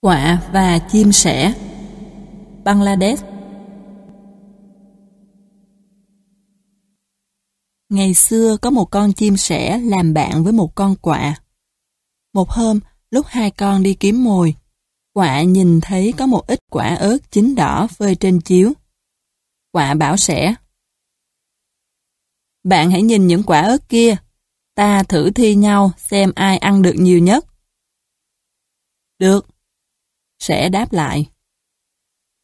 Quạ và chim sẻ Bangladesh Ngày xưa có một con chim sẻ làm bạn với một con quạ. Một hôm, lúc hai con đi kiếm mồi, quạ nhìn thấy có một ít quả ớt chín đỏ phơi trên chiếu. Quạ bảo sẻ Bạn hãy nhìn những quả ớt kia, ta thử thi nhau xem ai ăn được nhiều nhất. Được, sẽ đáp lại.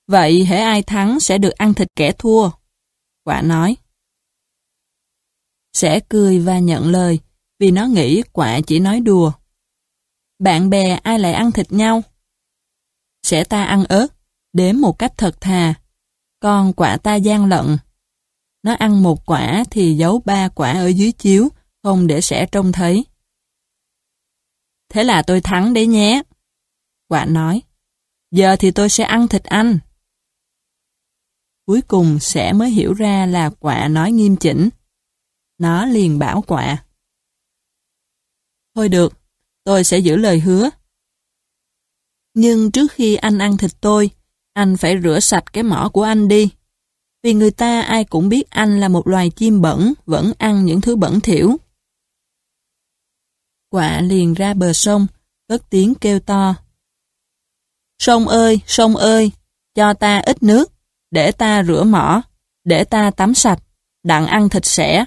Vậy hễ ai thắng sẽ được ăn thịt kẻ thua, quả nói. Sẽ cười và nhận lời, vì nó nghĩ quả chỉ nói đùa. Bạn bè ai lại ăn thịt nhau? Sẽ ta ăn ớt, đếm một cách thật thà, còn quả ta gian lận. Nó ăn một quả thì giấu ba quả ở dưới chiếu, không để sẽ trông thấy. Thế là tôi thắng đấy nhé. Quả nói giờ thì tôi sẽ ăn thịt anh. Cuối cùng sẽ mới hiểu ra là quạ nói nghiêm chỉnh. Nó liền bảo quạ. Thôi được, tôi sẽ giữ lời hứa. Nhưng trước khi anh ăn thịt tôi, anh phải rửa sạch cái mỏ của anh đi. Vì người ta ai cũng biết anh là một loài chim bẩn, vẫn ăn những thứ bẩn thỉu. Quạ liền ra bờ sông, cất tiếng kêu to. Sông ơi, sông ơi, cho ta ít nước, để ta rửa mỏ, để ta tắm sạch, đặng ăn thịt sẻ.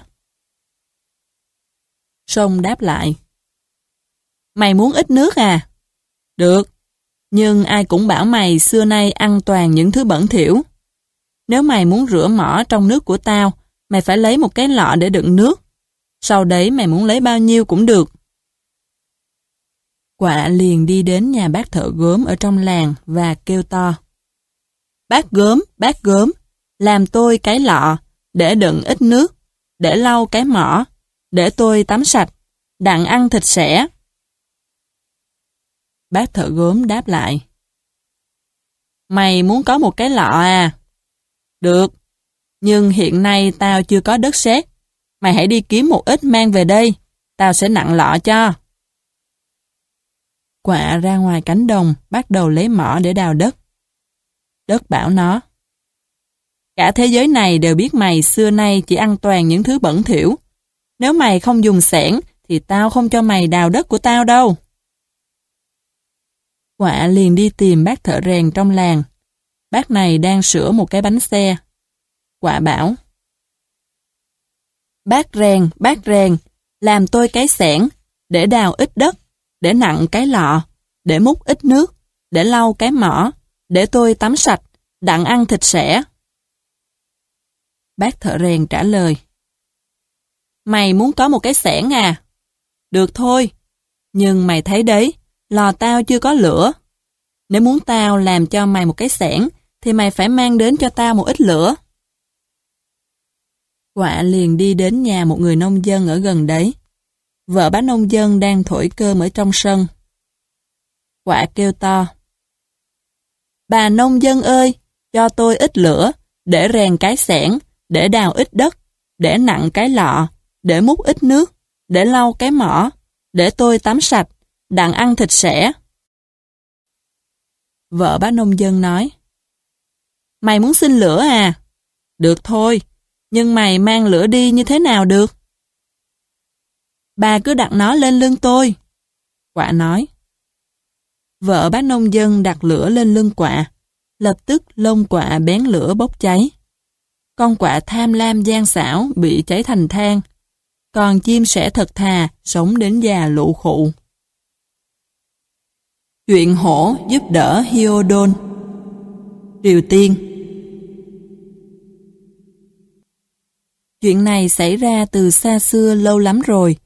Sông đáp lại. Mày muốn ít nước à? Được, nhưng ai cũng bảo mày xưa nay ăn toàn những thứ bẩn thỉu. Nếu mày muốn rửa mỏ trong nước của tao, mày phải lấy một cái lọ để đựng nước. Sau đấy mày muốn lấy bao nhiêu cũng được, quả liền đi đến nhà bác thợ gốm ở trong làng và kêu to. Bác gốm, bác gốm, làm tôi cái lọ, để đựng ít nước, để lau cái mỏ, để tôi tắm sạch, đặng ăn thịt sẻ. Bác thợ gốm đáp lại. Mày muốn có một cái lọ à? Được, nhưng hiện nay tao chưa có đất sét. Mày hãy đi kiếm một ít mang về đây, tao sẽ nặng lọ cho quạ ra ngoài cánh đồng, bắt đầu lấy mỏ để đào đất. Đất bảo nó, Cả thế giới này đều biết mày xưa nay chỉ ăn toàn những thứ bẩn thỉu. Nếu mày không dùng sẻn, thì tao không cho mày đào đất của tao đâu. Quạ liền đi tìm bác thợ rèn trong làng. Bác này đang sửa một cái bánh xe. Quạ bảo, Bác rèn, bác rèn, làm tôi cái sẻn, để đào ít đất để nặng cái lọ, để múc ít nước, để lau cái mỏ, để tôi tắm sạch, đặng ăn thịt sẻ. Bác thợ rèn trả lời. Mày muốn có một cái xẻng à? Được thôi, nhưng mày thấy đấy, lò tao chưa có lửa. Nếu muốn tao làm cho mày một cái xẻng, thì mày phải mang đến cho tao một ít lửa. Quạ liền đi đến nhà một người nông dân ở gần đấy, Vợ bán nông dân đang thổi cơm ở trong sân. Quả kêu to. Bà nông dân ơi, cho tôi ít lửa, để rèn cái sẻn, để đào ít đất, để nặng cái lọ, để múc ít nước, để lau cái mỏ, để tôi tắm sạch, đặng ăn thịt sẻ. Vợ bá nông dân nói, Mày muốn xin lửa à? Được thôi, nhưng mày mang lửa đi như thế nào được? bà cứ đặt nó lên lưng tôi. Quả nói. Vợ bác nông dân đặt lửa lên lưng quạ, lập tức lông quạ bén lửa bốc cháy. Con quạ tham lam gian xảo bị cháy thành than, còn chim sẻ thật thà sống đến già lụ khụ. Chuyện hổ giúp đỡ Hiodon Triều Tiên Chuyện này xảy ra từ xa xưa lâu lắm rồi,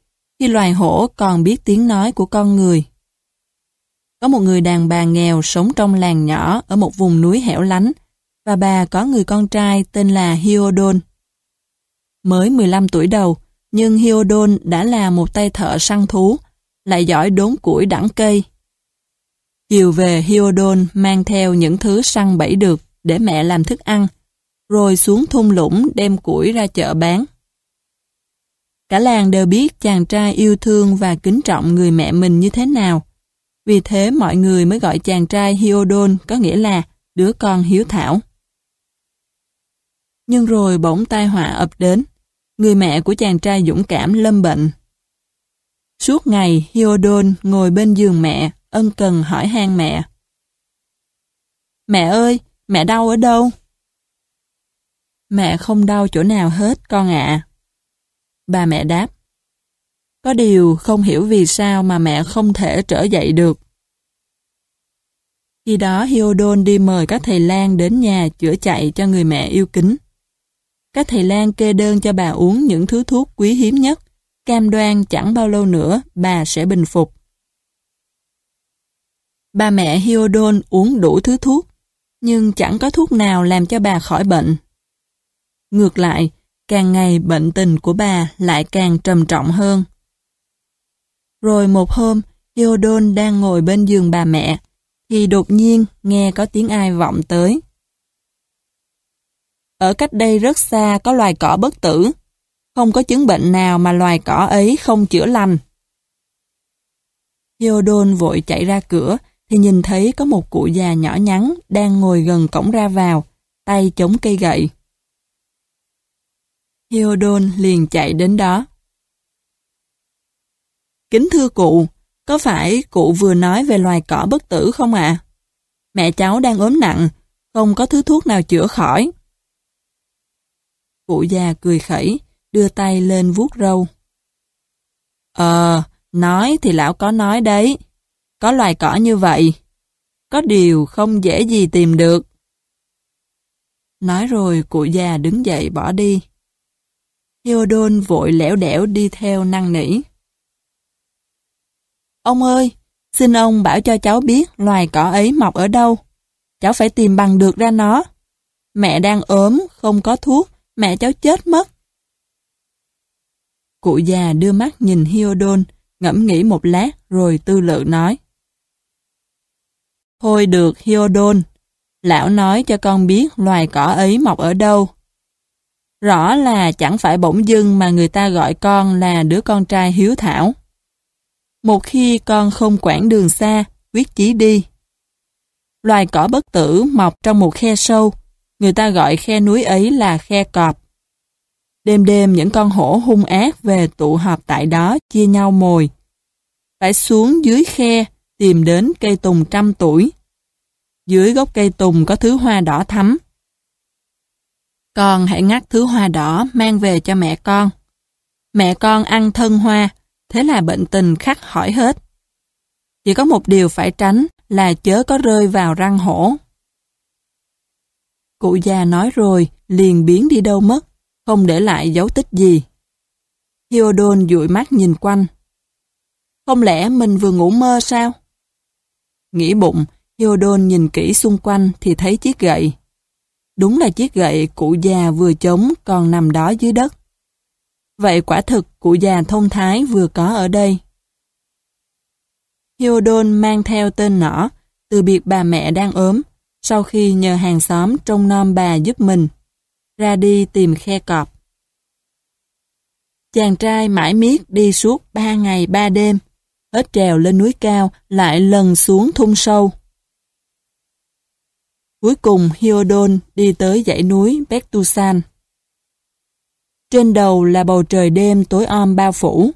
khi loài hổ còn biết tiếng nói của con người. Có một người đàn bà nghèo sống trong làng nhỏ ở một vùng núi hẻo lánh và bà có người con trai tên là Hiodon. Mới 15 tuổi đầu, nhưng Hiodon đã là một tay thợ săn thú, lại giỏi đốn củi đẳng cây. Chiều về Hiodon mang theo những thứ săn bẫy được để mẹ làm thức ăn, rồi xuống thung lũng đem củi ra chợ bán. Cả làng đều biết chàng trai yêu thương và kính trọng người mẹ mình như thế nào. Vì thế mọi người mới gọi chàng trai Hiodon có nghĩa là đứa con hiếu thảo. Nhưng rồi bỗng tai họa ập đến. Người mẹ của chàng trai dũng cảm lâm bệnh. Suốt ngày Hiodon ngồi bên giường mẹ, ân cần hỏi han mẹ. Mẹ ơi, mẹ đau ở đâu? Mẹ không đau chỗ nào hết con ạ. Bà mẹ đáp. Có điều không hiểu vì sao mà mẹ không thể trở dậy được. Khi đó Hiodon đi mời các thầy lang đến nhà chữa chạy cho người mẹ yêu kính. Các thầy lang kê đơn cho bà uống những thứ thuốc quý hiếm nhất, cam đoan chẳng bao lâu nữa bà sẽ bình phục. Bà mẹ Hiodon uống đủ thứ thuốc, nhưng chẳng có thuốc nào làm cho bà khỏi bệnh. Ngược lại, càng ngày bệnh tình của bà lại càng trầm trọng hơn. Rồi một hôm, Theodon đang ngồi bên giường bà mẹ, thì đột nhiên nghe có tiếng ai vọng tới. Ở cách đây rất xa có loài cỏ bất tử, không có chứng bệnh nào mà loài cỏ ấy không chữa lành. Theodon vội chạy ra cửa, thì nhìn thấy có một cụ già nhỏ nhắn đang ngồi gần cổng ra vào, tay chống cây gậy. Heodon liền chạy đến đó. Kính thưa cụ, có phải cụ vừa nói về loài cỏ bất tử không ạ? Mẹ cháu đang ốm nặng, không có thứ thuốc nào chữa khỏi. Cụ già cười khẩy, đưa tay lên vuốt râu. Ờ, nói thì lão có nói đấy, có loài cỏ như vậy, có điều không dễ gì tìm được. Nói rồi cụ già đứng dậy bỏ đi. Theodon vội lẻo đẻo đi theo năng nỉ. Ông ơi, xin ông bảo cho cháu biết loài cỏ ấy mọc ở đâu. Cháu phải tìm bằng được ra nó. Mẹ đang ốm, không có thuốc, mẹ cháu chết mất. Cụ già đưa mắt nhìn Hiodon, ngẫm nghĩ một lát rồi tư lự nói. Thôi được Hiodon, lão nói cho con biết loài cỏ ấy mọc ở đâu, Rõ là chẳng phải bỗng dưng mà người ta gọi con là đứa con trai hiếu thảo. Một khi con không quản đường xa, quyết chí đi. Loài cỏ bất tử mọc trong một khe sâu, người ta gọi khe núi ấy là khe cọp. Đêm đêm những con hổ hung ác về tụ họp tại đó chia nhau mồi. Phải xuống dưới khe, tìm đến cây tùng trăm tuổi. Dưới gốc cây tùng có thứ hoa đỏ thắm, con hãy ngắt thứ hoa đỏ mang về cho mẹ con. Mẹ con ăn thân hoa, thế là bệnh tình khắc khỏi hết. Chỉ có một điều phải tránh là chớ có rơi vào răng hổ. Cụ già nói rồi, liền biến đi đâu mất, không để lại dấu tích gì. Theodon dụi mắt nhìn quanh. Không lẽ mình vừa ngủ mơ sao? Nghĩ bụng, Theodon nhìn kỹ xung quanh thì thấy chiếc gậy. Đúng là chiếc gậy cụ già vừa chống còn nằm đó dưới đất. Vậy quả thực cụ già thông thái vừa có ở đây. Hyodon mang theo tên nỏ, từ biệt bà mẹ đang ốm, sau khi nhờ hàng xóm trông nom bà giúp mình, ra đi tìm khe cọp. Chàng trai mãi miết đi suốt ba ngày ba đêm, hết trèo lên núi cao lại lần xuống thung sâu. Cuối cùng Hiodon đi tới dãy núi Bektusan. Trên đầu là bầu trời đêm tối om bao phủ.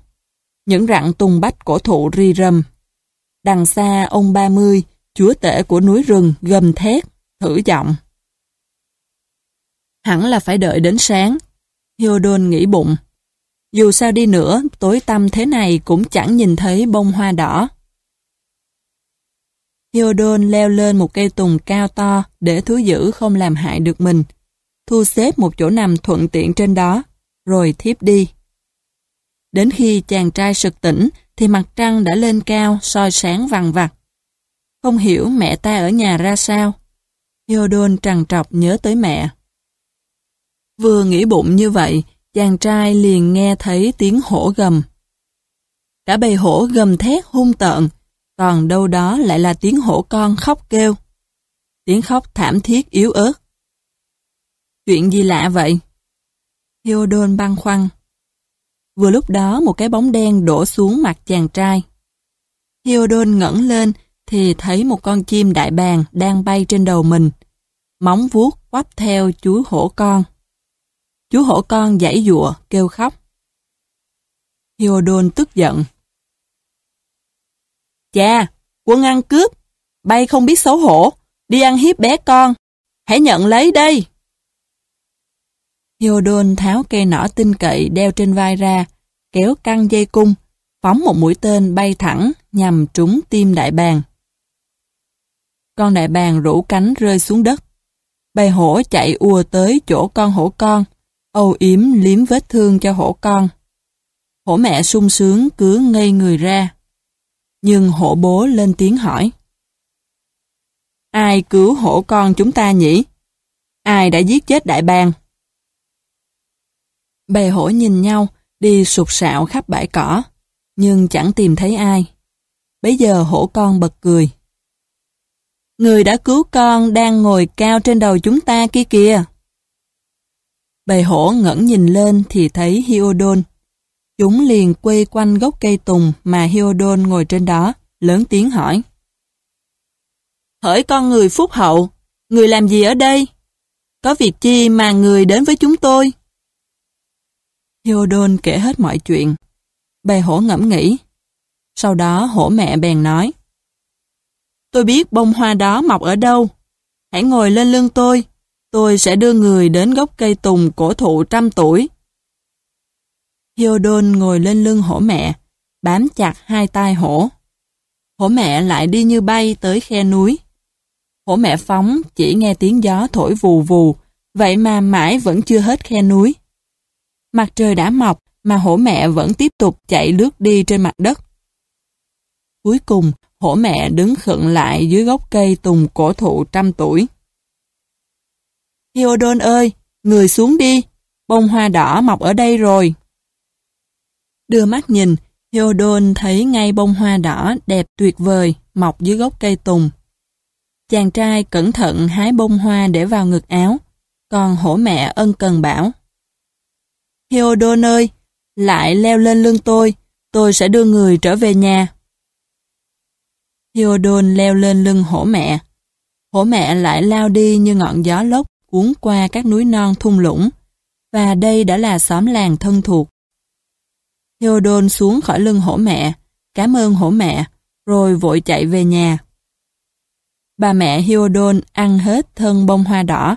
Những rặng tùng bách cổ thụ ri rầm. Đằng xa ông ba mươi, chúa tể của núi rừng gầm thét, thử giọng. Hẳn là phải đợi đến sáng. Hiodon nghĩ bụng. Dù sao đi nữa, tối tăm thế này cũng chẳng nhìn thấy bông hoa đỏ. Heodon leo lên một cây tùng cao to để thú dữ không làm hại được mình, thu xếp một chỗ nằm thuận tiện trên đó, rồi thiếp đi. Đến khi chàng trai sực tỉnh thì mặt trăng đã lên cao soi sáng vằn vặt. Không hiểu mẹ ta ở nhà ra sao. Heodon trằn trọc nhớ tới mẹ. Vừa nghĩ bụng như vậy, chàng trai liền nghe thấy tiếng hổ gầm. Cả bầy hổ gầm thét hung tợn, còn đâu đó lại là tiếng hổ con khóc kêu. Tiếng khóc thảm thiết yếu ớt. Chuyện gì lạ vậy? Theodon băng khoăn. Vừa lúc đó một cái bóng đen đổ xuống mặt chàng trai. Theodon ngẩng lên thì thấy một con chim đại bàng đang bay trên đầu mình. Móng vuốt quắp theo chú hổ con. Chú hổ con giãy dụa kêu khóc. Theodon tức giận. Chà, dạ, quân ăn cướp, bay không biết xấu hổ, đi ăn hiếp bé con, hãy nhận lấy đây. Hyodon tháo cây nỏ tinh cậy đeo trên vai ra, kéo căng dây cung, phóng một mũi tên bay thẳng nhằm trúng tim đại bàng. Con đại bàng rủ cánh rơi xuống đất. Bầy hổ chạy ùa tới chỗ con hổ con, âu yếm liếm vết thương cho hổ con. Hổ mẹ sung sướng cứ ngây người ra nhưng hổ bố lên tiếng hỏi. Ai cứu hổ con chúng ta nhỉ? Ai đã giết chết đại bàng? bè hổ nhìn nhau, đi sụp sạo khắp bãi cỏ, nhưng chẳng tìm thấy ai. bây giờ hổ con bật cười. Người đã cứu con đang ngồi cao trên đầu chúng ta kia kìa. bè hổ ngẩng nhìn lên thì thấy Hiodon Chúng liền quay quanh gốc cây tùng mà Hiodon ngồi trên đó, lớn tiếng hỏi. Hỡi con người phúc hậu, người làm gì ở đây? Có việc chi mà người đến với chúng tôi? Hiodon kể hết mọi chuyện. Bè hổ ngẫm nghĩ. Sau đó hổ mẹ bèn nói. Tôi biết bông hoa đó mọc ở đâu. Hãy ngồi lên lưng tôi. Tôi sẽ đưa người đến gốc cây tùng cổ thụ trăm tuổi Hyodon ngồi lên lưng hổ mẹ, bám chặt hai tay hổ. Hổ mẹ lại đi như bay tới khe núi. Hổ mẹ phóng chỉ nghe tiếng gió thổi vù vù, vậy mà mãi vẫn chưa hết khe núi. Mặt trời đã mọc mà hổ mẹ vẫn tiếp tục chạy lướt đi trên mặt đất. Cuối cùng, hổ mẹ đứng khựng lại dưới gốc cây tùng cổ thụ trăm tuổi. Hyodon ơi, người xuống đi, bông hoa đỏ mọc ở đây rồi. Đưa mắt nhìn, Hyodon thấy ngay bông hoa đỏ đẹp tuyệt vời mọc dưới gốc cây tùng. Chàng trai cẩn thận hái bông hoa để vào ngực áo, còn hổ mẹ ân cần bảo. Hyodon ơi, lại leo lên lưng tôi, tôi sẽ đưa người trở về nhà. Hyodon leo lên lưng hổ mẹ. Hổ mẹ lại lao đi như ngọn gió lốc cuốn qua các núi non thung lũng, và đây đã là xóm làng thân thuộc Theodon xuống khỏi lưng hổ mẹ, cảm ơn hổ mẹ, rồi vội chạy về nhà. Bà mẹ Theodon ăn hết thân bông hoa đỏ.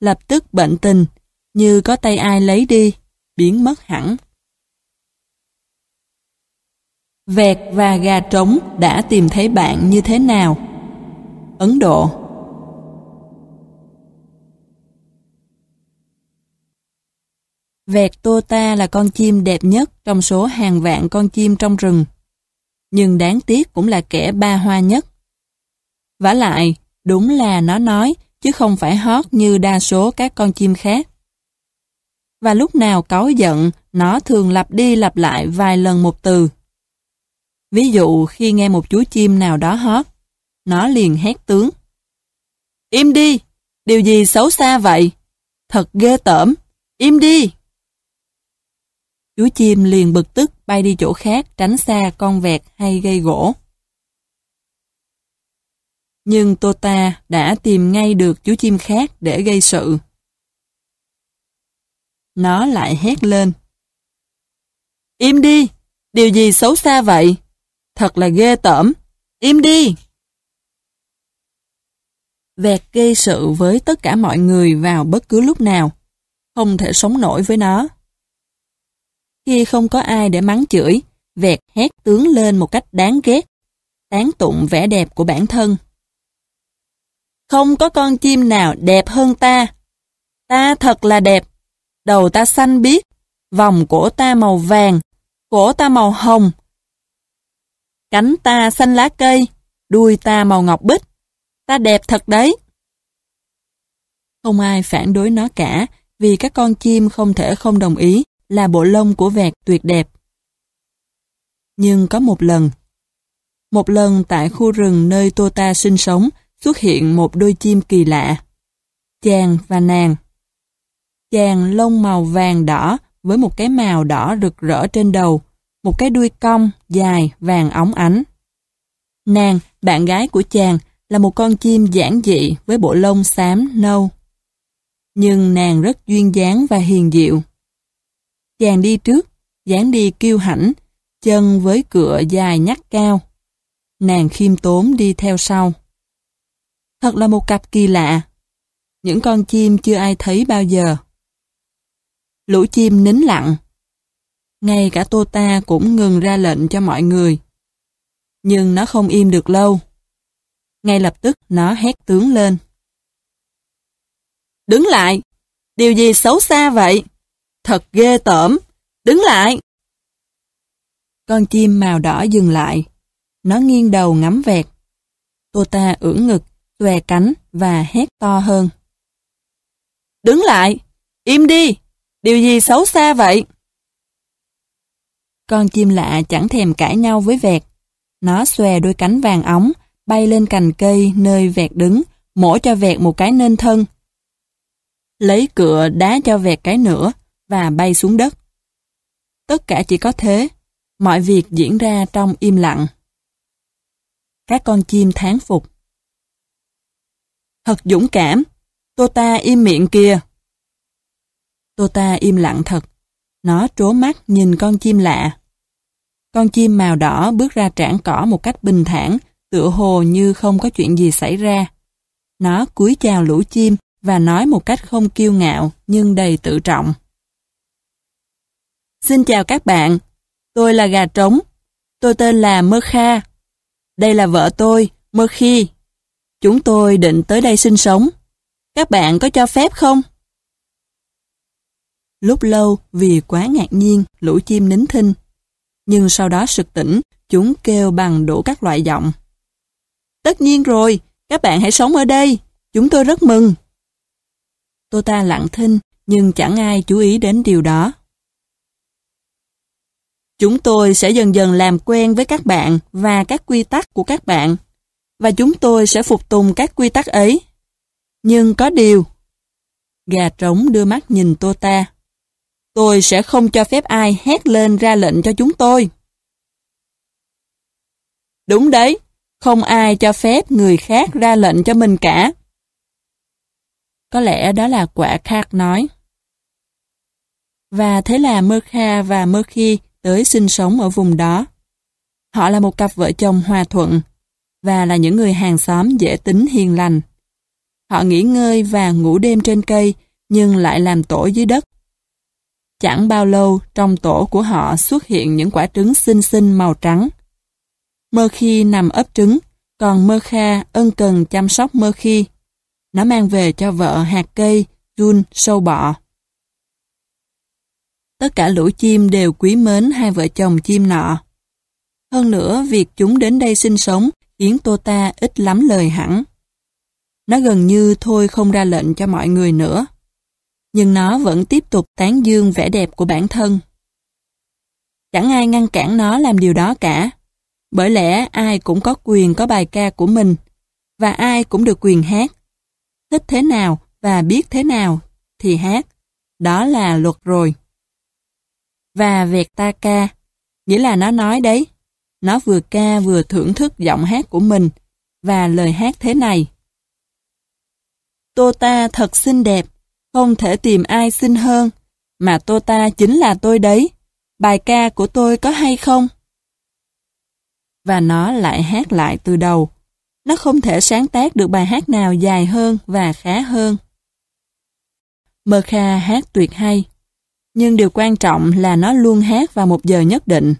Lập tức bệnh tình, như có tay ai lấy đi, biến mất hẳn. Vẹt và gà trống đã tìm thấy bạn như thế nào? Ấn Độ Vẹt tô ta là con chim đẹp nhất trong số hàng vạn con chim trong rừng. Nhưng đáng tiếc cũng là kẻ ba hoa nhất. vả lại, đúng là nó nói, chứ không phải hót như đa số các con chim khác. Và lúc nào cáu giận, nó thường lặp đi lặp lại vài lần một từ. Ví dụ khi nghe một chú chim nào đó hót, nó liền hét tướng. Im đi, điều gì xấu xa vậy? Thật ghê tởm, im đi chú chim liền bực tức bay đi chỗ khác tránh xa con vẹt hay gây gỗ. Nhưng Tota đã tìm ngay được chú chim khác để gây sự. Nó lại hét lên. Im đi! Điều gì xấu xa vậy? Thật là ghê tởm! Im đi! Vẹt gây sự với tất cả mọi người vào bất cứ lúc nào. Không thể sống nổi với nó khi không có ai để mắng chửi, vẹt hét tướng lên một cách đáng ghét, tán tụng vẻ đẹp của bản thân. Không có con chim nào đẹp hơn ta. Ta thật là đẹp, đầu ta xanh biếc, vòng cổ ta màu vàng, cổ ta màu hồng, cánh ta xanh lá cây, đuôi ta màu ngọc bích, ta đẹp thật đấy. Không ai phản đối nó cả, vì các con chim không thể không đồng ý là bộ lông của vẹt tuyệt đẹp. Nhưng có một lần, một lần tại khu rừng nơi ta sinh sống xuất hiện một đôi chim kỳ lạ, chàng và nàng. Chàng lông màu vàng đỏ với một cái màu đỏ rực rỡ trên đầu, một cái đuôi cong dài vàng óng ánh. Nàng, bạn gái của chàng, là một con chim giản dị với bộ lông xám nâu. Nhưng nàng rất duyên dáng và hiền diệu chàng đi trước, dáng đi kiêu hãnh, chân với cựa dài nhắc cao. Nàng khiêm tốn đi theo sau. Thật là một cặp kỳ lạ. Những con chim chưa ai thấy bao giờ. Lũ chim nín lặng. Ngay cả tô ta cũng ngừng ra lệnh cho mọi người. Nhưng nó không im được lâu. Ngay lập tức nó hét tướng lên. Đứng lại! Điều gì xấu xa vậy? thật ghê tởm, đứng lại. Con chim màu đỏ dừng lại, nó nghiêng đầu ngắm vẹt. Tô ta ưỡn ngực, xòe cánh và hét to hơn. Đứng lại, im đi, điều gì xấu xa vậy? Con chim lạ chẳng thèm cãi nhau với vẹt. Nó xòe đôi cánh vàng óng, bay lên cành cây nơi vẹt đứng, mổ cho vẹt một cái nên thân. Lấy cựa đá cho vẹt cái nữa, và bay xuống đất. Tất cả chỉ có thế, mọi việc diễn ra trong im lặng. Các con chim tháng phục. Thật dũng cảm, Tô ta im miệng kìa. Tô ta im lặng thật, nó trố mắt nhìn con chim lạ. Con chim màu đỏ bước ra trảng cỏ một cách bình thản, tựa hồ như không có chuyện gì xảy ra. Nó cúi chào lũ chim và nói một cách không kiêu ngạo nhưng đầy tự trọng. Xin chào các bạn, tôi là Gà Trống, tôi tên là Mơ Kha. Đây là vợ tôi, Mơ Khi. Chúng tôi định tới đây sinh sống. Các bạn có cho phép không? Lúc lâu vì quá ngạc nhiên, lũ chim nín thinh. Nhưng sau đó sực tỉnh, chúng kêu bằng đủ các loại giọng. Tất nhiên rồi, các bạn hãy sống ở đây, chúng tôi rất mừng. Tôi ta lặng thinh, nhưng chẳng ai chú ý đến điều đó. Chúng tôi sẽ dần dần làm quen với các bạn và các quy tắc của các bạn, và chúng tôi sẽ phục tùng các quy tắc ấy. Nhưng có điều. Gà trống đưa mắt nhìn tôi ta. Tôi sẽ không cho phép ai hét lên ra lệnh cho chúng tôi. Đúng đấy, không ai cho phép người khác ra lệnh cho mình cả. Có lẽ đó là quả khạc nói. Và thế là Mơ Kha và Mơ Khi tới sinh sống ở vùng đó. Họ là một cặp vợ chồng hòa thuận và là những người hàng xóm dễ tính hiền lành. Họ nghỉ ngơi và ngủ đêm trên cây nhưng lại làm tổ dưới đất. Chẳng bao lâu trong tổ của họ xuất hiện những quả trứng xinh xinh màu trắng. Mơ khi nằm ấp trứng, còn mơ kha ân cần chăm sóc mơ khi. Nó mang về cho vợ hạt cây, chun, sâu bọ. Tất cả lũ chim đều quý mến hai vợ chồng chim nọ. Hơn nữa, việc chúng đến đây sinh sống khiến tô ta ít lắm lời hẳn. Nó gần như thôi không ra lệnh cho mọi người nữa. Nhưng nó vẫn tiếp tục tán dương vẻ đẹp của bản thân. Chẳng ai ngăn cản nó làm điều đó cả. Bởi lẽ ai cũng có quyền có bài ca của mình và ai cũng được quyền hát. Thích thế nào và biết thế nào thì hát. Đó là luật rồi và Việt ta ca. Nghĩa là nó nói đấy. Nó vừa ca vừa thưởng thức giọng hát của mình và lời hát thế này. Tô ta thật xinh đẹp, không thể tìm ai xinh hơn, mà tô ta chính là tôi đấy. Bài ca của tôi có hay không? Và nó lại hát lại từ đầu. Nó không thể sáng tác được bài hát nào dài hơn và khá hơn. Mơ Kha hát tuyệt hay nhưng điều quan trọng là nó luôn hát vào một giờ nhất định.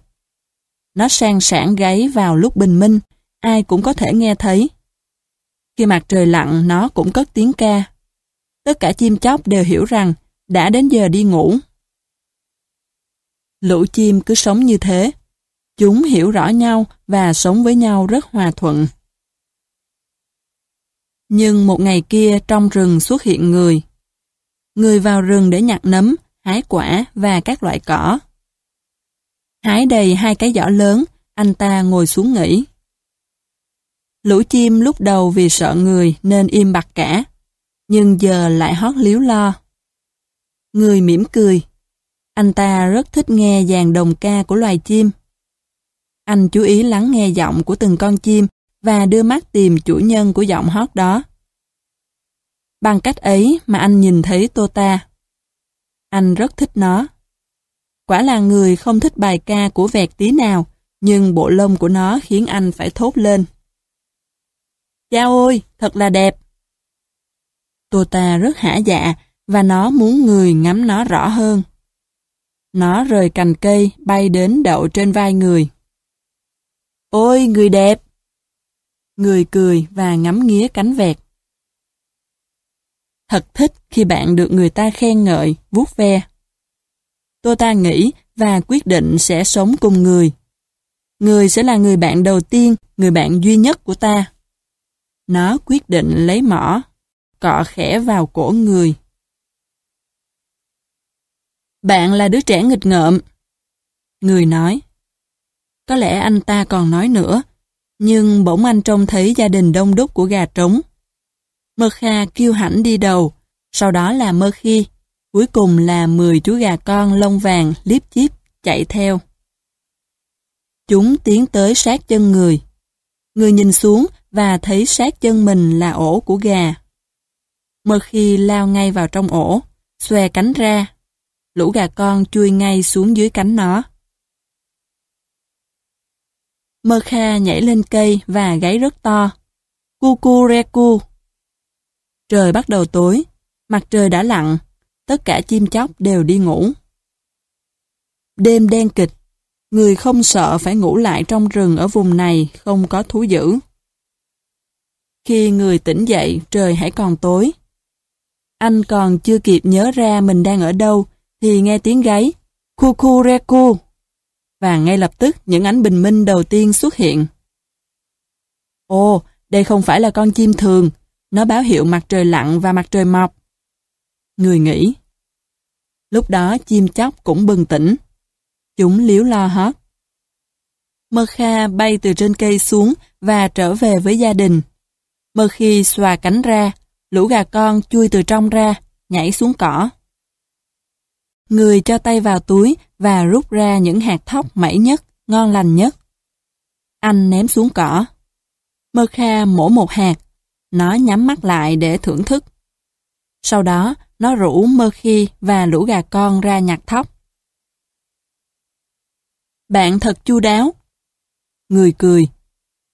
Nó sang sảng gáy vào lúc bình minh, ai cũng có thể nghe thấy. Khi mặt trời lặn, nó cũng cất tiếng ca. Tất cả chim chóc đều hiểu rằng đã đến giờ đi ngủ. Lũ chim cứ sống như thế. Chúng hiểu rõ nhau và sống với nhau rất hòa thuận. Nhưng một ngày kia trong rừng xuất hiện người. Người vào rừng để nhặt nấm hái quả và các loại cỏ. Hái đầy hai cái giỏ lớn, anh ta ngồi xuống nghỉ. Lũ chim lúc đầu vì sợ người nên im bặt cả, nhưng giờ lại hót líu lo. Người mỉm cười, anh ta rất thích nghe dàn đồng ca của loài chim. Anh chú ý lắng nghe giọng của từng con chim và đưa mắt tìm chủ nhân của giọng hót đó. Bằng cách ấy mà anh nhìn thấy tô ta. Anh rất thích nó. Quả là người không thích bài ca của vẹt tí nào, nhưng bộ lông của nó khiến anh phải thốt lên. Chao ôi, thật là đẹp. Tô ta rất hả dạ và nó muốn người ngắm nó rõ hơn. Nó rời cành cây bay đến đậu trên vai người. Ôi, người đẹp! Người cười và ngắm nghía cánh vẹt thật thích khi bạn được người ta khen ngợi, vuốt ve. Tôi ta nghĩ và quyết định sẽ sống cùng người. Người sẽ là người bạn đầu tiên, người bạn duy nhất của ta. Nó quyết định lấy mỏ, cọ khẽ vào cổ người. Bạn là đứa trẻ nghịch ngợm. Người nói. Có lẽ anh ta còn nói nữa, nhưng bỗng anh trông thấy gia đình đông đúc của gà trống. Mơ Kha kêu hãnh đi đầu, sau đó là Mơ Khi, cuối cùng là 10 chú gà con lông vàng liếp chiếp chạy theo. Chúng tiến tới sát chân người. Người nhìn xuống và thấy sát chân mình là ổ của gà. Mơ Khi lao ngay vào trong ổ, xòe cánh ra. Lũ gà con chui ngay xuống dưới cánh nó. Mơ Kha nhảy lên cây và gáy rất to. Cu cu re cu. Trời bắt đầu tối, mặt trời đã lặn, tất cả chim chóc đều đi ngủ. Đêm đen kịch, người không sợ phải ngủ lại trong rừng ở vùng này không có thú dữ. Khi người tỉnh dậy, trời hãy còn tối. Anh còn chưa kịp nhớ ra mình đang ở đâu, thì nghe tiếng gáy, khu khu re cu. Và ngay lập tức những ánh bình minh đầu tiên xuất hiện. Ồ, đây không phải là con chim thường, nó báo hiệu mặt trời lặn và mặt trời mọc. Người nghĩ. Lúc đó chim chóc cũng bừng tỉnh. Chúng liếu lo hót. Mơ Kha bay từ trên cây xuống và trở về với gia đình. Mơ Khi xòa cánh ra, lũ gà con chui từ trong ra, nhảy xuống cỏ. Người cho tay vào túi và rút ra những hạt thóc mẩy nhất, ngon lành nhất. Anh ném xuống cỏ. Mơ Kha mổ một hạt, nó nhắm mắt lại để thưởng thức. Sau đó, nó rủ mơ khi và lũ gà con ra nhặt thóc. Bạn thật chu đáo. Người cười.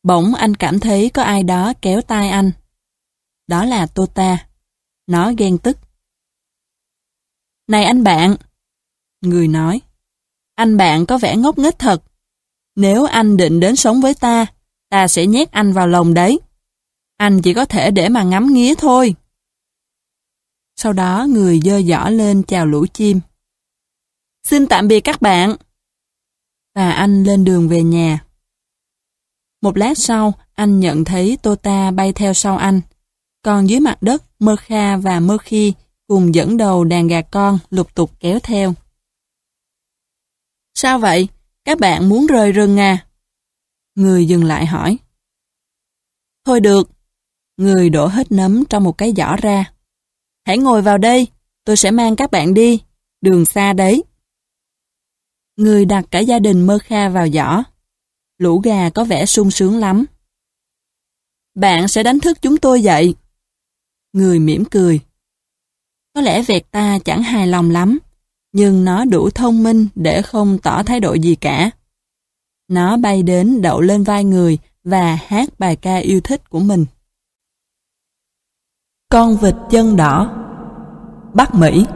Bỗng anh cảm thấy có ai đó kéo tay anh. Đó là Tota. Nó ghen tức. Này anh bạn! Người nói. Anh bạn có vẻ ngốc nghếch thật. Nếu anh định đến sống với ta, ta sẽ nhét anh vào lòng đấy. Anh chỉ có thể để mà ngắm nghía thôi. Sau đó người dơ giỏ lên chào lũ chim. Xin tạm biệt các bạn. Và anh lên đường về nhà. Một lát sau, anh nhận thấy Tota bay theo sau anh. Còn dưới mặt đất, Mơ Kha và Mơ Khi cùng dẫn đầu đàn gà con lục tục kéo theo. Sao vậy? Các bạn muốn rời rừng à? Người dừng lại hỏi. Thôi được, người đổ hết nấm trong một cái giỏ ra. Hãy ngồi vào đây, tôi sẽ mang các bạn đi, đường xa đấy. Người đặt cả gia đình mơ kha vào giỏ. Lũ gà có vẻ sung sướng lắm. Bạn sẽ đánh thức chúng tôi dậy. Người mỉm cười. Có lẽ vẹt ta chẳng hài lòng lắm, nhưng nó đủ thông minh để không tỏ thái độ gì cả. Nó bay đến đậu lên vai người và hát bài ca yêu thích của mình. Con vịt chân đỏ Bắc Mỹ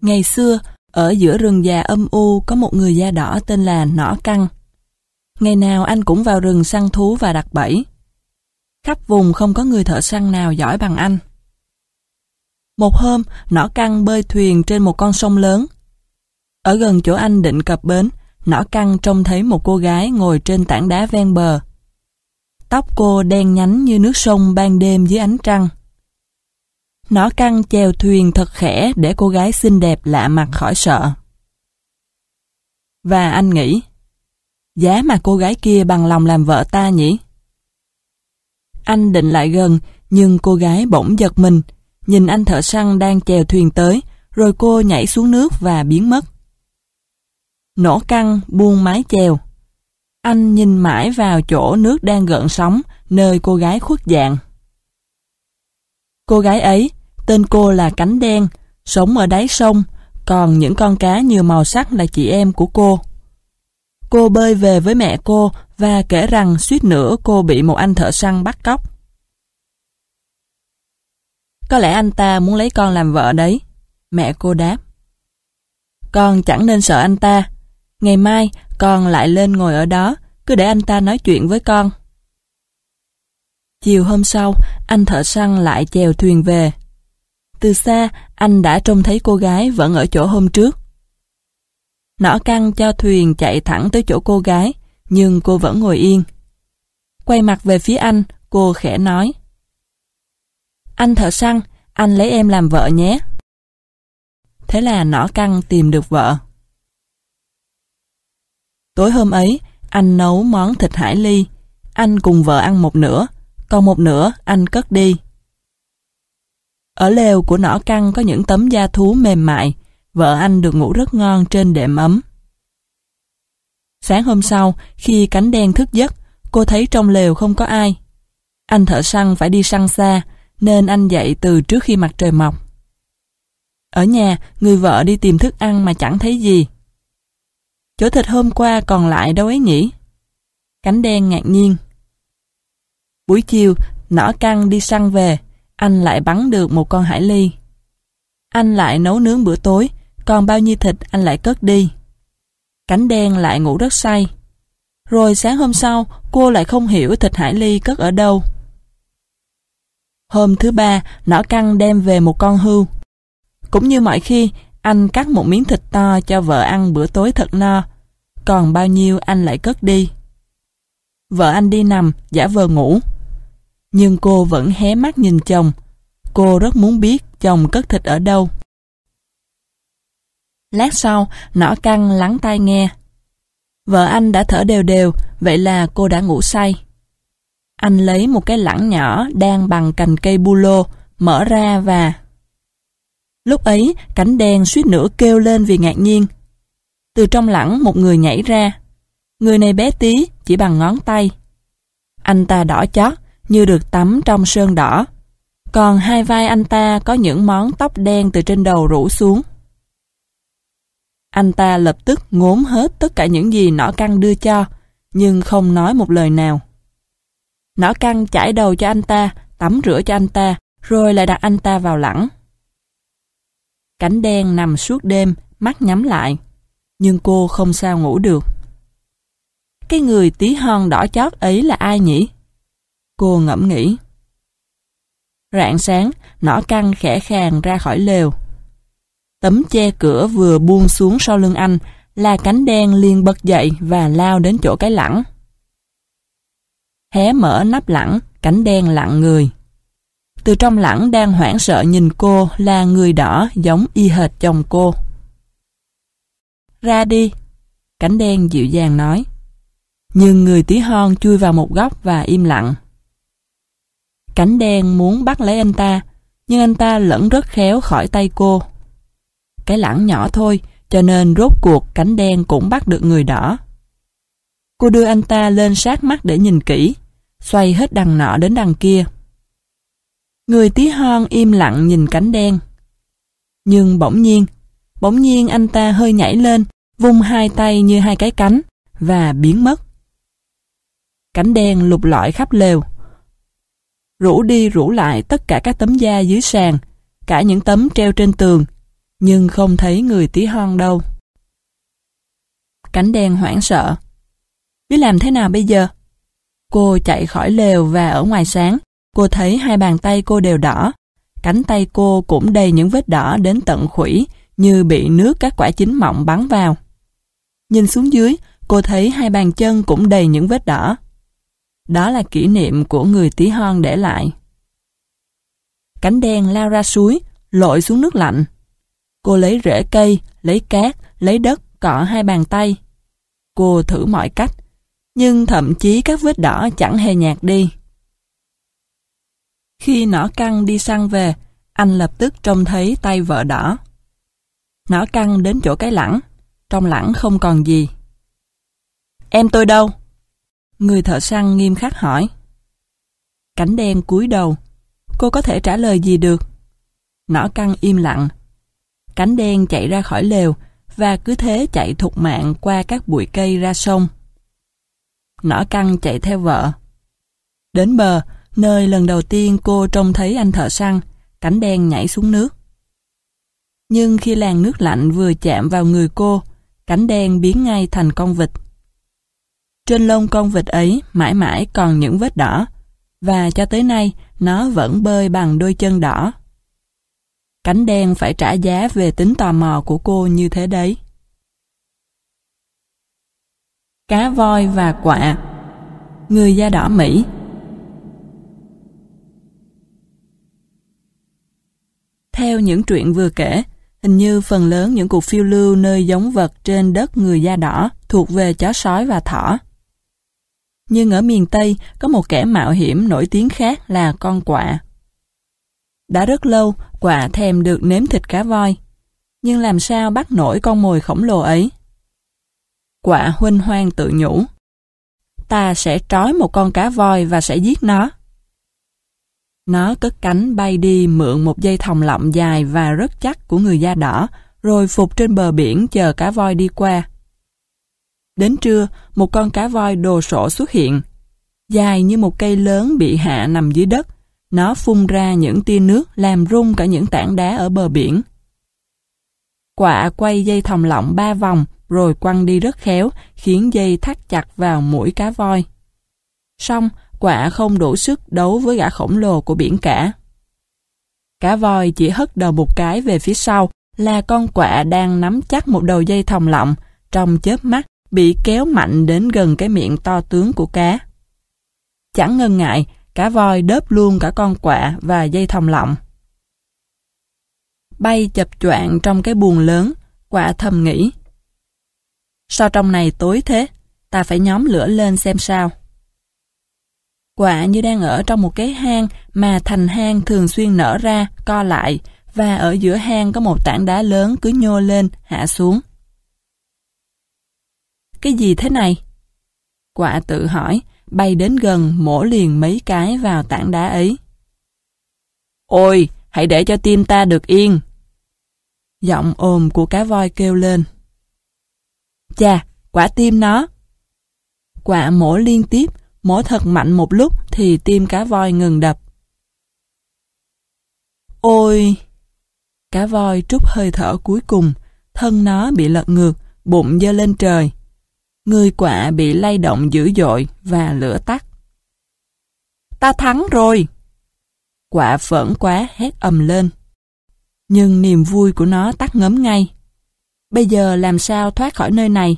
Ngày xưa, ở giữa rừng già âm u có một người da đỏ tên là Nỏ Căng. Ngày nào anh cũng vào rừng săn thú và đặt bẫy. Khắp vùng không có người thợ săn nào giỏi bằng anh. Một hôm, Nỏ Căng bơi thuyền trên một con sông lớn. Ở gần chỗ anh định cập bến, Nỏ Căng trông thấy một cô gái ngồi trên tảng đá ven bờ Tóc cô đen nhánh như nước sông ban đêm dưới ánh trăng. Nó căng chèo thuyền thật khẽ để cô gái xinh đẹp lạ mặt khỏi sợ. Và anh nghĩ, giá mà cô gái kia bằng lòng làm vợ ta nhỉ? Anh định lại gần, nhưng cô gái bỗng giật mình, nhìn anh thợ săn đang chèo thuyền tới, rồi cô nhảy xuống nước và biến mất. Nổ căng, buông mái chèo. Anh nhìn mãi vào chỗ nước đang gợn sóng, nơi cô gái khuất dạng. Cô gái ấy, tên cô là Cánh Đen, sống ở đáy sông, còn những con cá nhiều màu sắc là chị em của cô. Cô bơi về với mẹ cô và kể rằng suýt nữa cô bị một anh thợ săn bắt cóc. Có lẽ anh ta muốn lấy con làm vợ đấy. Mẹ cô đáp. Con chẳng nên sợ anh ta, Ngày mai, con lại lên ngồi ở đó, cứ để anh ta nói chuyện với con. Chiều hôm sau, anh thợ săn lại chèo thuyền về. Từ xa, anh đã trông thấy cô gái vẫn ở chỗ hôm trước. Nỏ căng cho thuyền chạy thẳng tới chỗ cô gái, nhưng cô vẫn ngồi yên. Quay mặt về phía anh, cô khẽ nói. Anh thợ săn, anh lấy em làm vợ nhé. Thế là nỏ căng tìm được vợ. Tối hôm ấy, anh nấu món thịt hải ly. Anh cùng vợ ăn một nửa, còn một nửa anh cất đi. Ở lều của nỏ căng có những tấm da thú mềm mại, vợ anh được ngủ rất ngon trên đệm ấm. Sáng hôm sau, khi cánh đen thức giấc, cô thấy trong lều không có ai. Anh thợ săn phải đi săn xa, nên anh dậy từ trước khi mặt trời mọc. Ở nhà, người vợ đi tìm thức ăn mà chẳng thấy gì chỗ thịt hôm qua còn lại đâu ấy nhỉ? Cánh đen ngạc nhiên. Buổi chiều, nỏ căng đi săn về, anh lại bắn được một con hải ly. Anh lại nấu nướng bữa tối, còn bao nhiêu thịt anh lại cất đi. Cánh đen lại ngủ rất say. Rồi sáng hôm sau, cô lại không hiểu thịt hải ly cất ở đâu. Hôm thứ ba, nỏ căng đem về một con hưu. Cũng như mọi khi, anh cắt một miếng thịt to cho vợ ăn bữa tối thật no, còn bao nhiêu anh lại cất đi. Vợ anh đi nằm, giả vờ ngủ. Nhưng cô vẫn hé mắt nhìn chồng. Cô rất muốn biết chồng cất thịt ở đâu. Lát sau, nỏ căng lắng tai nghe. Vợ anh đã thở đều đều, vậy là cô đã ngủ say. Anh lấy một cái lẳng nhỏ đang bằng cành cây bu lô, mở ra và... Lúc ấy, cánh đen suýt nữa kêu lên vì ngạc nhiên. Từ trong lẳng một người nhảy ra. Người này bé tí, chỉ bằng ngón tay. Anh ta đỏ chót, như được tắm trong sơn đỏ. Còn hai vai anh ta có những món tóc đen từ trên đầu rủ xuống. Anh ta lập tức ngốm hết tất cả những gì nỏ căng đưa cho, nhưng không nói một lời nào. Nỏ căng chải đầu cho anh ta, tắm rửa cho anh ta, rồi lại đặt anh ta vào lẳng. Cánh đen nằm suốt đêm, mắt nhắm lại nhưng cô không sao ngủ được. Cái người tí hon đỏ chót ấy là ai nhỉ? Cô ngẫm nghĩ. Rạng sáng, nỏ căng khẽ khàng ra khỏi lều. Tấm che cửa vừa buông xuống sau lưng anh là cánh đen liền bật dậy và lao đến chỗ cái lẳng. Hé mở nắp lẳng, cánh đen lặng người. Từ trong lẳng đang hoảng sợ nhìn cô là người đỏ giống y hệt chồng cô ra đi. Cánh đen dịu dàng nói. Nhưng người tí hon chui vào một góc và im lặng. Cánh đen muốn bắt lấy anh ta, nhưng anh ta lẫn rất khéo khỏi tay cô. Cái lãng nhỏ thôi, cho nên rốt cuộc cánh đen cũng bắt được người đỏ. Cô đưa anh ta lên sát mắt để nhìn kỹ, xoay hết đằng nọ đến đằng kia. Người tí hon im lặng nhìn cánh đen. Nhưng bỗng nhiên, Bỗng nhiên anh ta hơi nhảy lên, vung hai tay như hai cái cánh và biến mất. Cánh đen lục lọi khắp lều. Rủ đi rủ lại tất cả các tấm da dưới sàn, cả những tấm treo trên tường, nhưng không thấy người tí hon đâu. Cánh đen hoảng sợ. Biết làm thế nào bây giờ? Cô chạy khỏi lều và ở ngoài sáng, cô thấy hai bàn tay cô đều đỏ, cánh tay cô cũng đầy những vết đỏ đến tận khủy như bị nước các quả chín mọng bắn vào. Nhìn xuống dưới, cô thấy hai bàn chân cũng đầy những vết đỏ. Đó là kỷ niệm của người tí hon để lại. Cánh đen lao ra suối, lội xuống nước lạnh. Cô lấy rễ cây, lấy cát, lấy đất, cọ hai bàn tay. Cô thử mọi cách, nhưng thậm chí các vết đỏ chẳng hề nhạt đi. Khi nỏ căng đi săn về, anh lập tức trông thấy tay vợ đỏ. Nó căng đến chỗ cái lẳng, trong lẳng không còn gì. Em tôi đâu? Người thợ săn nghiêm khắc hỏi. Cảnh đen cúi đầu, cô có thể trả lời gì được? Nó căng im lặng. Cánh đen chạy ra khỏi lều và cứ thế chạy thục mạng qua các bụi cây ra sông. Nó căng chạy theo vợ. Đến bờ, nơi lần đầu tiên cô trông thấy anh thợ săn, cánh đen nhảy xuống nước. Nhưng khi làn nước lạnh vừa chạm vào người cô, cánh đen biến ngay thành con vịt. Trên lông con vịt ấy mãi mãi còn những vết đỏ, và cho tới nay nó vẫn bơi bằng đôi chân đỏ. Cánh đen phải trả giá về tính tò mò của cô như thế đấy. Cá voi và quạ Người da đỏ Mỹ Theo những chuyện vừa kể, Hình như phần lớn những cuộc phiêu lưu nơi giống vật trên đất người da đỏ thuộc về chó sói và thỏ. Nhưng ở miền Tây có một kẻ mạo hiểm nổi tiếng khác là con quạ. Đã rất lâu, quạ thèm được nếm thịt cá voi. Nhưng làm sao bắt nổi con mồi khổng lồ ấy? Quạ huynh hoang tự nhủ. Ta sẽ trói một con cá voi và sẽ giết nó. Nó cất cánh bay đi mượn một dây thòng lọng dài và rất chắc của người da đỏ, rồi phục trên bờ biển chờ cá voi đi qua. Đến trưa, một con cá voi đồ sộ xuất hiện. Dài như một cây lớn bị hạ nằm dưới đất, nó phun ra những tia nước làm rung cả những tảng đá ở bờ biển. Quạ quay dây thòng lọng ba vòng rồi quăng đi rất khéo, khiến dây thắt chặt vào mũi cá voi. Xong, quả không đủ sức đấu với gã khổng lồ của biển cả. Cá voi chỉ hất đầu một cái về phía sau là con quạ đang nắm chắc một đầu dây thòng lọng, trong chớp mắt bị kéo mạnh đến gần cái miệng to tướng của cá. Chẳng ngần ngại, cá voi đớp luôn cả con quạ và dây thòng lọng. Bay chập choạng trong cái buồng lớn, quạ thầm nghĩ. Sao trong này tối thế? Ta phải nhóm lửa lên xem sao. Quả như đang ở trong một cái hang mà thành hang thường xuyên nở ra, co lại, và ở giữa hang có một tảng đá lớn cứ nhô lên, hạ xuống. Cái gì thế này? Quả tự hỏi, bay đến gần mổ liền mấy cái vào tảng đá ấy. Ôi, hãy để cho tim ta được yên. Giọng ồm của cá voi kêu lên. Chà, quả tim nó. Quả mổ liên tiếp Mổ thật mạnh một lúc thì tim cá voi ngừng đập. Ôi! Cá voi trút hơi thở cuối cùng, thân nó bị lật ngược, bụng dơ lên trời. Người quạ bị lay động dữ dội và lửa tắt. Ta thắng rồi! Quạ phẫn quá hét ầm lên. Nhưng niềm vui của nó tắt ngấm ngay. Bây giờ làm sao thoát khỏi nơi này?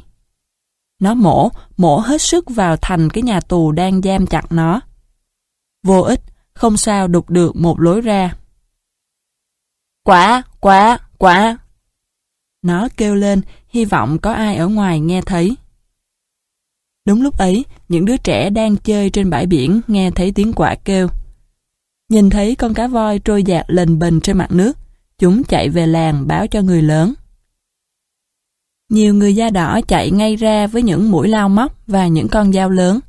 Nó mổ, mổ hết sức vào thành cái nhà tù đang giam chặt nó. Vô ích, không sao đục được một lối ra. Quả, quả, quả. Nó kêu lên, hy vọng có ai ở ngoài nghe thấy. Đúng lúc ấy, những đứa trẻ đang chơi trên bãi biển nghe thấy tiếng quả kêu. Nhìn thấy con cá voi trôi dạt lềnh bềnh trên mặt nước, chúng chạy về làng báo cho người lớn nhiều người da đỏ chạy ngay ra với những mũi lao móc và những con dao lớn.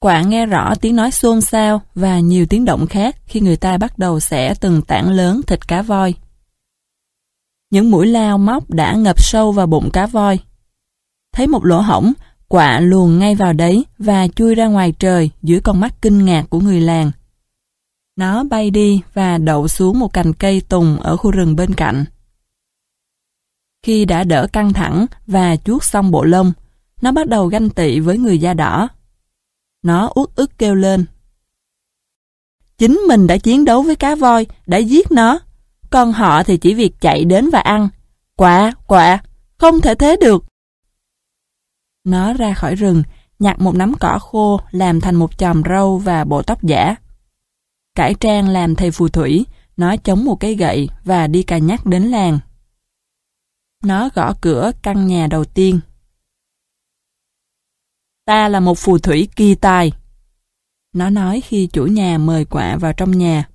Quả nghe rõ tiếng nói xôn xao và nhiều tiếng động khác khi người ta bắt đầu xẻ từng tảng lớn thịt cá voi. Những mũi lao móc đã ngập sâu vào bụng cá voi. Thấy một lỗ hổng, quạ luồn ngay vào đấy và chui ra ngoài trời dưới con mắt kinh ngạc của người làng. Nó bay đi và đậu xuống một cành cây tùng ở khu rừng bên cạnh khi đã đỡ căng thẳng và chuốt xong bộ lông, nó bắt đầu ganh tị với người da đỏ. Nó út ức kêu lên. Chính mình đã chiến đấu với cá voi, đã giết nó. Còn họ thì chỉ việc chạy đến và ăn. Quạ, quạ, không thể thế được. Nó ra khỏi rừng, nhặt một nắm cỏ khô làm thành một chòm râu và bộ tóc giả. Cải trang làm thầy phù thủy, nó chống một cái gậy và đi cà nhắc đến làng nó gõ cửa căn nhà đầu tiên. Ta là một phù thủy kỳ tài. Nó nói khi chủ nhà mời quạ vào trong nhà.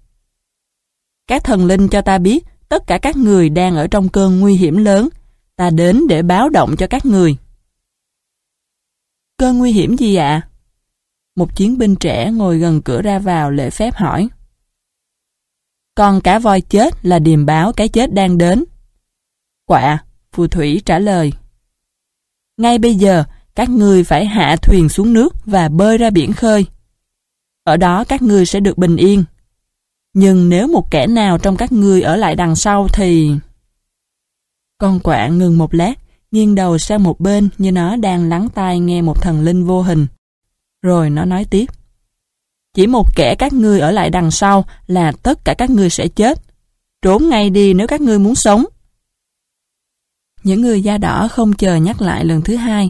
Các thần linh cho ta biết tất cả các người đang ở trong cơn nguy hiểm lớn. Ta đến để báo động cho các người. Cơn nguy hiểm gì ạ? À? Một chiến binh trẻ ngồi gần cửa ra vào lễ phép hỏi. Còn cả voi chết là điềm báo cái chết đang đến. Quạ, phù thủy trả lời. Ngay bây giờ, các ngươi phải hạ thuyền xuống nước và bơi ra biển khơi. Ở đó các ngươi sẽ được bình yên. Nhưng nếu một kẻ nào trong các ngươi ở lại đằng sau thì... Con quạ ngừng một lát, nghiêng đầu sang một bên như nó đang lắng tai nghe một thần linh vô hình. Rồi nó nói tiếp. Chỉ một kẻ các ngươi ở lại đằng sau là tất cả các ngươi sẽ chết. Trốn ngay đi nếu các ngươi muốn sống. Những người da đỏ không chờ nhắc lại lần thứ hai.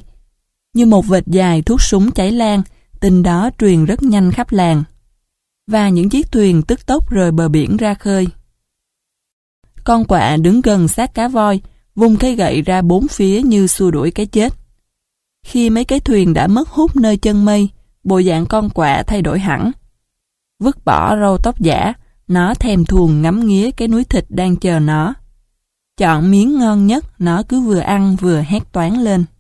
Như một vệt dài thuốc súng cháy lan, tin đó truyền rất nhanh khắp làng. Và những chiếc thuyền tức tốc rời bờ biển ra khơi. Con quạ đứng gần sát cá voi, vùng cây gậy ra bốn phía như xua đuổi cái chết. Khi mấy cái thuyền đã mất hút nơi chân mây, bộ dạng con quạ thay đổi hẳn. Vứt bỏ râu tóc giả, nó thèm thuồng ngắm nghía cái núi thịt đang chờ nó chọn miếng ngon nhất, nó cứ vừa ăn vừa hét toán lên.